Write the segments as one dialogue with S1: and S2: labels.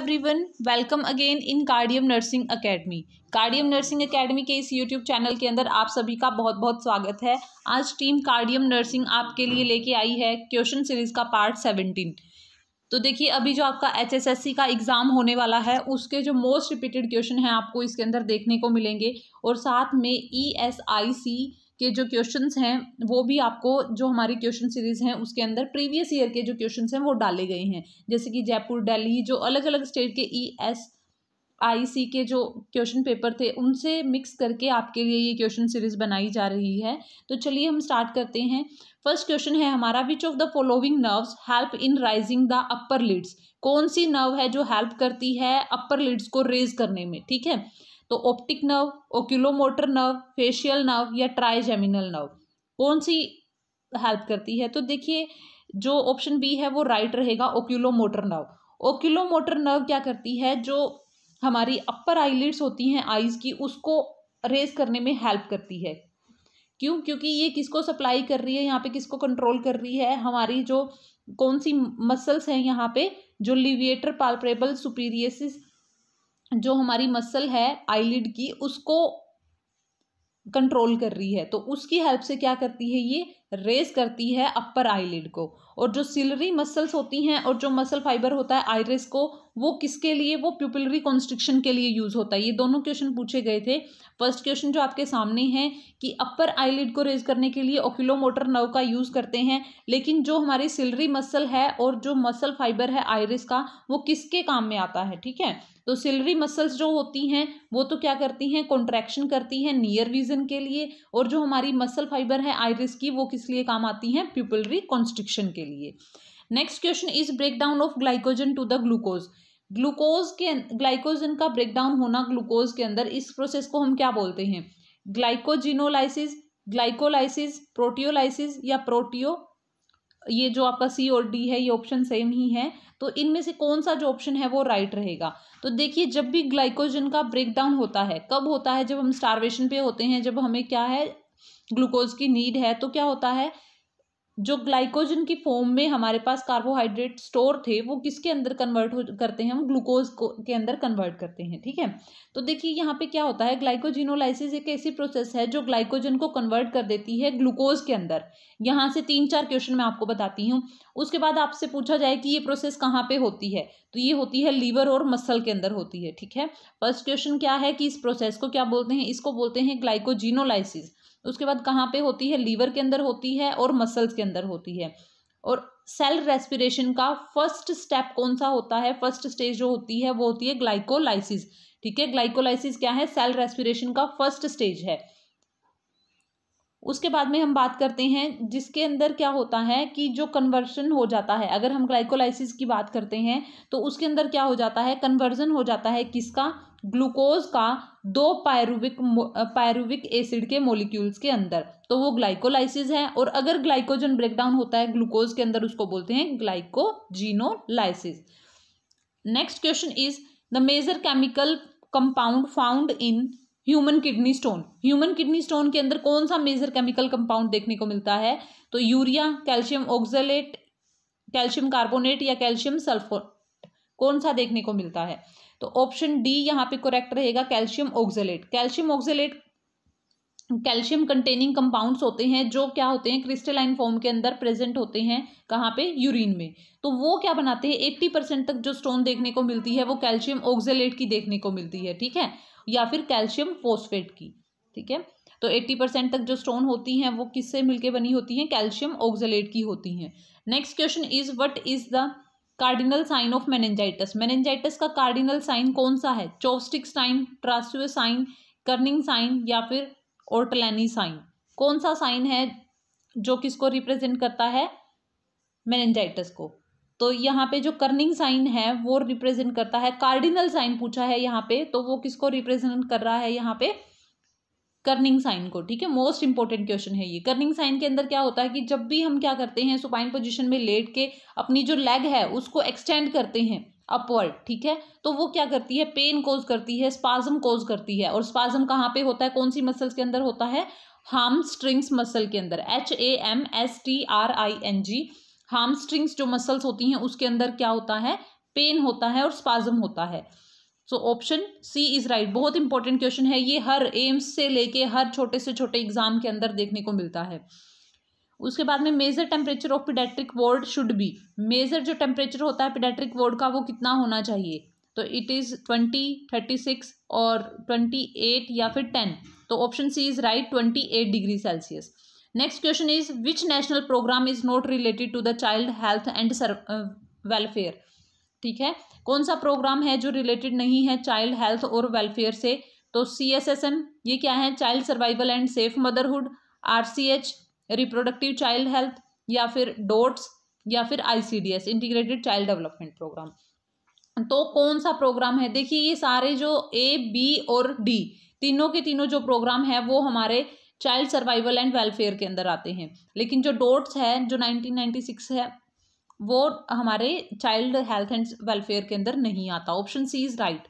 S1: everyone welcome again in Cardium nursing academy Cardium nursing academy के इस YouTube channel के अंदर आप सभी का बहुत बहुत स्वागत है आज टीम कार्डियम नर्सिंग आपके लिए लेके आई है क्वेश्चन सीरीज का पार्ट सेवेंटीन तो देखिए अभी जो आपका एचएसएससी का एग्ज़ाम होने वाला है उसके जो मोस्ट रिपीटेड क्वेश्चन हैं आपको इसके अंदर देखने को मिलेंगे और साथ में ई एस आई सी के जो क्वेश्चन हैं वो भी आपको जो हमारी क्वेश्चन सीरीज़ हैं उसके अंदर प्रीवियस ईयर के जो क्वेश्चन हैं वो डाले गए हैं जैसे कि जयपुर डेली जो अलग अलग स्टेट के ई एस आई सी के जो क्वेश्चन पेपर थे उनसे मिक्स करके आपके लिए ये क्वेश्चन सीरीज बनाई जा रही है तो चलिए हम स्टार्ट करते हैं फर्स्ट क्वेश्चन है हमारा which of the following nerves help in raising the upper lids कौन सी नर्व है जो हेल्प करती है अपर लिड्स को रेज करने में ठीक है तो optic nerve oculomotor nerve facial nerve या ट्राइजेमिनल नर्व कौन सी हेल्प करती है तो देखिए जो ऑप्शन बी है वो राइट रहेगा ओक्यूलोमोटर नर्व ओक्यूलोमोटर नर्व क्या करती है जो हमारी अपर आईलिड्स होती हैं आईज की उसको रेज करने में हेल्प करती है क्यों क्योंकि ये किसको सप्लाई कर रही है यहाँ पे किसको कंट्रोल कर रही है हमारी जो कौन सी मसल्स हैं यहाँ पे जो लिविएटर पालप्रेबल सुपीरियसिस जो हमारी मसल है आईलिड की उसको कंट्रोल कर रही है तो उसकी हेल्प से क्या करती है ये रेज करती है अपर आईलिड को और जो सिलरी मसल्स होती हैं और जो मसल फाइबर होता है आयरस को वो किसके लिए वो प्यूपलरी कॉन्स्ट्रिक्शन के लिए यूज़ होता है ये दोनों क्वेश्चन पूछे गए थे फर्स्ट क्वेश्चन जो आपके सामने है कि अपर आईलिड को रेज करने के लिए ओक्यूलोमोटर नव का यूज़ करते हैं लेकिन जो हमारी सिलरी मसल है और जो मसल फाइबर है आयरिस का वो किसके काम में आता है ठीक है तो सिलरी मसल्स जो होती हैं वो तो क्या करती हैं कॉन्ट्रैक्शन करती हैं नियर विजन के लिए और जो हमारी मसल फाइबर है आयरिस की वो किस किस लिए काम आती हैं प्यूपलरी कॉन्स्ट्रिक्शन के लिए next question is break down of glycogen to the glucose glucose के ग्लाइकोजन अं-, का ब्रेक डाउन होना ग्लूकोज के अंदर इस प्रोसेस को हम क्या बोलते हैं ग्लाइकोजिनोलाइसिस ग्लाइकोलाइसिस प्रोटियोलाइसिस या प्रोटियो ये जो आपका सी और डी है ये ऑप्शन सेम ही है तो इनमें से कौन सा जो ऑप्शन है वो राइट रहेगा तो देखिए जब भी ग्लाइकोजन का ब्रेकडाउन होता है कब होता है जब हम स्टारवेशन पे होते हैं जब हमें क्या है ग्लूकोज की नीड है तो क्या होता है जो ग्लाइकोजन की फॉर्म में हमारे पास कार्बोहाइड्रेट स्टोर थे वो किसके अंदर कन्वर्ट हो करते हैं हम ग्लूकोज को के अंदर कन्वर्ट करते हैं ठीक है तो देखिए यहाँ पे क्या होता है ग्लाइकोजिनोलाइसिस एक ऐसी प्रोसेस है जो ग्लाइकोजन को कन्वर्ट कर देती है ग्लूकोज के अंदर यहाँ से तीन चार क्वेश्चन मैं आपको बताती हूँ उसके बाद आपसे पूछा जाए कि ये प्रोसेस कहाँ पर होती है तो ये होती है लीवर और मसल के अंदर होती है ठीक है फर्स्ट क्वेश्चन क्या है कि इस प्रोसेस को क्या बोलते हैं इसको बोलते हैं ग्लाइकोजिनोलाइसिस उसके बाद कहाँ पे होती है लीवर के अंदर होती है और मसल्स के अंदर होती है और सेल रेस्पिरेशन का फर्स्ट स्टेप कौन सा होता है फर्स्ट स्टेज जो होती है वो होती है ग्लाइकोलाइसिस ठीक है ग्लाइकोलाइसिस क्या है सेल रेस्पिरेशन का फर्स्ट स्टेज है उसके बाद में हम बात करते हैं जिसके अंदर क्या होता है कि जो कन्वर्शन हो जाता है अगर हम ग्लाइकोलाइसिस की बात करते हैं तो उसके अंदर क्या हो जाता है कन्वर्जन हो जाता है किसका ग्लूकोज का दो पायरुविक पायरुविक एसिड के मोलिक्यूल्स के अंदर तो वो ग्लाइकोलाइसिस है और अगर ग्लाइकोजन ब्रेकडाउन होता है ग्लूकोज के अंदर उसको बोलते हैं glycogenolysis next question is the major chemical compound found in human kidney stone human kidney stone के अंदर कौन सा मेजर केमिकल कंपाउंड देखने को मिलता है तो urea calcium oxalate calcium carbonate या कैल्शियम सल्फोट कौन सा देखने को मिलता है तो ऑप्शन डी यहाँ पे करेक्ट रहेगा calcium oxalate calcium oxalate calcium containing compounds होते हैं जो क्या होते हैं क्रिस्टलाइन फॉर्म के अंदर प्रेजेंट होते हैं कहाँ पे यूरिन में तो वो क्या बनाते हैं एट्टी परसेंट तक जो स्टोन देखने को मिलती है वो कैल्शियम ऑक्जेलेट की देखने को मिलती है ठीक है या फिर कैल्शियम फोस्फेट की ठीक है तो 80 परसेंट तक जो स्टोन होती हैं वो किससे मिलके बनी होती हैं कैल्शियम ऑक्जलेट की होती हैं next question is what is the cardinal sign of meningitis meningitis का कार्डिनल साइन कौन सा है Chvostek sign Trousseau sign Kernig sign या फिर ओर्टलैनी साइन कौन सा साइन है जो किसको रिप्रेजेंट करता है मैनेजाइटस को तो यहाँ पे जो कर्निंग साइन है वो रिप्रेजेंट करता है कार्डिनल साइन पूछा है यहाँ पे तो वो किसको रिप्रेजेंट कर रहा है यहाँ पे कर्निंग साइन को ठीक है मोस्ट इंपॉर्टेंट क्वेश्चन है ये कर्निंग साइन के अंदर क्या होता है कि जब भी हम क्या करते हैं सुपाइन पोजिशन में लेट के अपनी जो लेग है उसको एक्सटेंड करते हैं अपवर्ड ठीक है तो वो क्या करती है पेन कोज करती है स्पाजम कोज करती है और स्पाजम कहाँ पे होता है कौन सी मसल्स के अंदर होता है हार्म स्ट्रिंग्स मसल के अंदर H A M S T R I N G hamstrings जो मसल्स होती हैं उसके अंदर क्या होता है पेन होता है और स्पाजम होता है so option C is right बहुत इंपॉर्टेंट क्वेश्चन है ये हर एम्स से लेके हर छोटे से छोटे एग्जाम के अंदर देखने को मिलता है उसके बाद में measure temperature of paediatric ward should be measure जो टेम्परेचर होता है पिडेट्रिक वर्ड का वो कितना होना चाहिए तो it is twenty thirty six और ट्वेंटी एट या फिर टेन तो option C is right twenty eight degree celsius next question is which national programme is not related to the child health and welfare ठीक है कौन सा programme है जो रिलेटेड नहीं है चाइल्ड हेल्थ और वेलफेयर से तो सी एस एस एम ये क्या है child survival and safe motherhood R C H reproductive child health या फिर डोट्स या फिर I C D S integrated child development programme तो कौन सा प्रोग्राम है देखिए ये सारे जो ए बी और डी तीनों के तीनों जो प्रोग्राम है वो हमारे चाइल्ड सर्वाइवल एंड वेलफेयर के अंदर आते हैं लेकिन जो डोट्स है जो 1996 है वो हमारे चाइल्ड हेल्थ एंड वेलफेयर के अंदर नहीं आता option C is right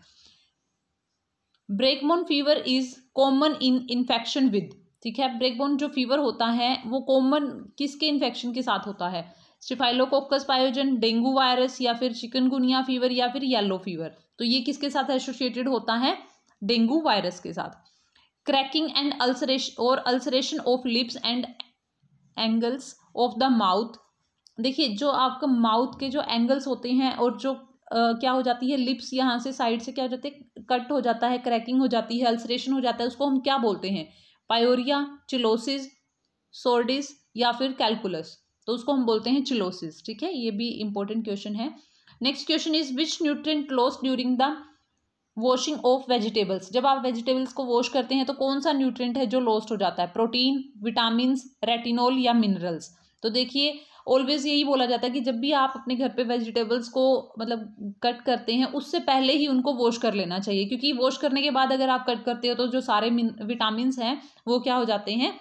S1: breakbone fever is common in infection with ठीक है ब्रेकबोन जो फीवर होता है वो कॉमन किसके इन्फेक्शन के साथ होता है स्टिफाइलोकोकस पायोजन डेंगू वायरस या फिर चिकनगुनिया फीवर या फिर येलो फीवर तो ये किसके साथ एसोसिएटेड होता है डेंगू वायरस के साथ क्रैकिंग एंड अल्सरेशन और ulceration of lips and angles of the mouth देखिए जो आपका माउथ के जो एंगल्स होते हैं और जो Uh, क्या हो जाती है लिप्स यहाँ से साइड से क्या हो जाती है कट हो जाता है क्रैकिंग हो जाती है अल्सरेशन हो जाता है उसको हम क्या बोलते हैं पायोरिया चिलोसिस सोर्डिस या फिर कैलकुलस तो उसको हम बोलते हैं चिलोसिस ठीक है ये भी इंपॉर्टेंट क्वेश्चन है next question is which nutrient loss during the washing of vegetables जब आप वेजिटेबल्स को वॉश करते हैं तो कौन सा न्यूट्रिएंट है जो लॉस्ट हो जाता है प्रोटीन विटामिन रेटिनॉल या मिनरल्स तो देखिए ऑलवेज यही बोला जाता है कि जब भी आप अपने घर पे वेजिटेबल्स को मतलब कट करते हैं उससे पहले ही उनको वॉश कर लेना चाहिए क्योंकि वॉश करने के बाद अगर आप कट करते हो तो जो सारे विटामिन हैं वो क्या हो जाते हैं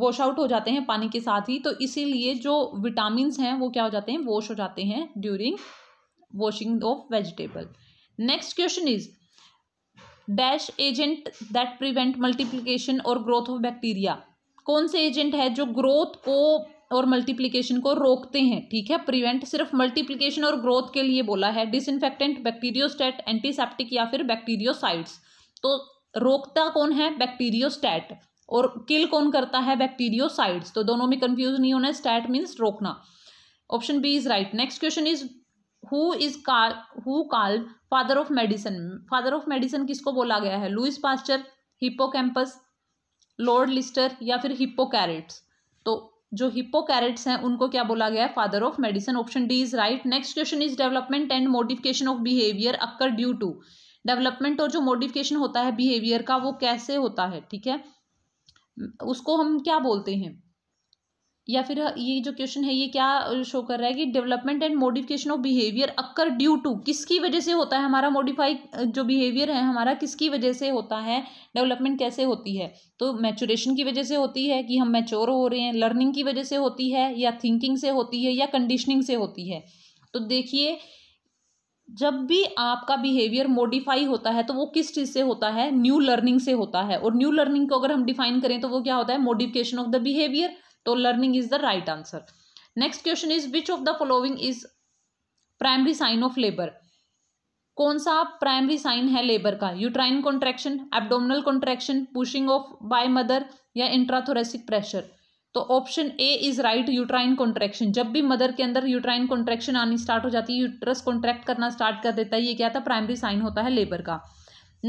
S1: वॉश आउट हो जाते हैं पानी के साथ ही तो इसीलिए जो विटामिन हैं वो क्या हो जाते हैं वॉश हो जाते हैं during washing of vegetable next question is dash agent that prevent multiplication और ग्रोथ ऑफ बैक्टीरिया कौन से एजेंट है जो ग्रोथ को और मल्टीप्लिकेशन को रोकते हैं ठीक है प्रिवेंट सिर्फ मल्टीप्लिकेशन और ग्रोथ के लिए बोला है डिसइनफेक्टेंट बैक्टीरियोस्टैट एंटीसेप्टिक या फिर बैक्टीरियोसाइड्स तो रोकता कौन है बैक्टीरियोस्टैट और किल कौन करता है बैक्टीरियोसाइड्स तो दोनों में कंफ्यूज नहीं होना है स्टैट मीन्स रोकना option B is right next question is who is call who called father of medicine father of medicine किसको बोला गया है Louis Pasteur Hippocampus Lord Lister या फिर हिप्पोकैरेट्स तो जो हिप्पोकैरेट्स हैं उनको क्या बोला गया है father of medicine option D is right next question is development and modification of behaviour occur due to development और जो मोडिफिकेशन होता है बिहेवियर का वो कैसे होता है ठीक है उसको हम क्या बोलते हैं या फिर ये जो क्वेश्चन है ये क्या शो कर रहा है कि development and modification of behaviour occur due to किसकी वजह से होता है हमारा मॉडिफाई जो बिहेवियर है हमारा किसकी वजह से होता है डेवलपमेंट कैसे होती है तो मैचुरेशन की वजह से होती है कि हम मैच्योर हो रहे हैं लर्निंग की वजह से होती है या थिंकिंग से होती है या कंडीशनिंग से होती है तो देखिए जब भी आपका बिहेवियर मॉडिफाई होता है तो वो किस चीज़ से होता है न्यू लर्निंग से होता है और न्यू लर्निंग को अगर हम डिफाइन करें तो वो क्या होता है मॉडिफिकेशन ऑफ द बिहेवियर तो learning is the right answer next question is which of the following is primary sign of labour कौन सा प्राइमरी साइन है लेबर का uterine contraction abdominal contraction pushing of by mother या intrathoracic pressure तो option A is right uterine contraction जब भी mother के अंदर यूट्राइन कॉन्ट्रेक्शन आनी स्टार्ट हो जाती है यूट्रस कॉन्ट्रैक्ट करना स्टार्ट कर देता है ये क्या था प्राइमरी साइन होता है लेबर का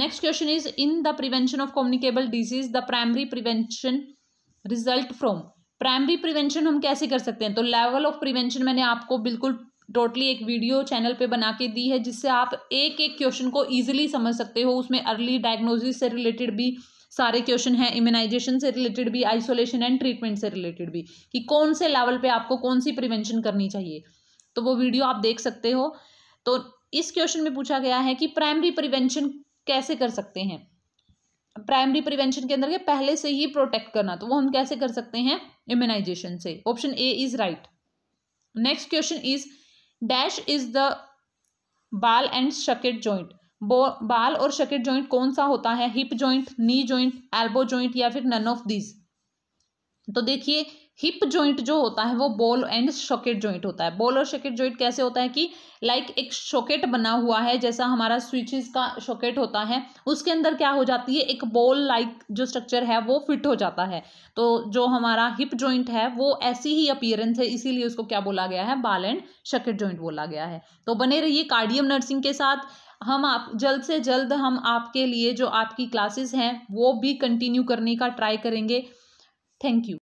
S1: next question is in the prevention of communicable disease the primary prevention result from primary prevention हम कैसे कर सकते हैं तो लेवल ऑफ प्रिवेंशन मैंने आपको बिल्कुल टोटली एक वीडियो चैनल पे बना के दी है जिससे आप एक एक क्वेश्चन को ईजिली समझ सकते हो उसमें अर्ली डायग्नोसिस से रिलेटेड भी सारे क्वेश्चन हैं इम्यूनाइजेशन से रिलेटेड भी आइसोलेशन एंड ट्रीटमेंट से रिलेटेड भी कि कौन से लेवल पे आपको कौन सी प्रिवेंशन करनी चाहिए तो वो वीडियो आप देख सकते हो तो इस क्वेश्चन में पूछा गया है कि प्राइमरी प्रिवेंशन कैसे कर सकते हैं प्राइमरी प्रिवेंशन के अंदर के पहले से ही प्रोटेक्ट करना तो वो हम कैसे कर सकते हैं इम्यूनाइजेशन से option A is right next question is dash is the ball and socket joint ball और शकेट जॉइंट कौन सा होता है hip joint knee joint elbow joint या फिर नन ऑफ दीज तो देखिए हिप जॉइंट जो होता है वो बॉल एंड शॉकेट जॉइंट होता है बॉल और शॉकेट जॉइंट कैसे होता है कि लाइक एक शॉकेट बना हुआ है जैसा हमारा स्विचेस का शॉकेट होता है उसके अंदर क्या हो जाती है एक बॉल लाइक जो स्ट्रक्चर है वो फिट हो जाता है तो जो हमारा हिप जॉइंट है वो ऐसी ही अपियरेंस है इसीलिए उसको क्या बोला गया है बाल एंड शॉकेट जॉइंट बोला गया है तो बने रहिए कार्डियम नर्सिंग के साथ हम आप जल्द से जल्द हम आपके लिए जो आपकी क्लासेस हैं वो भी कंटिन्यू करने का ट्राई करेंगे थैंक यू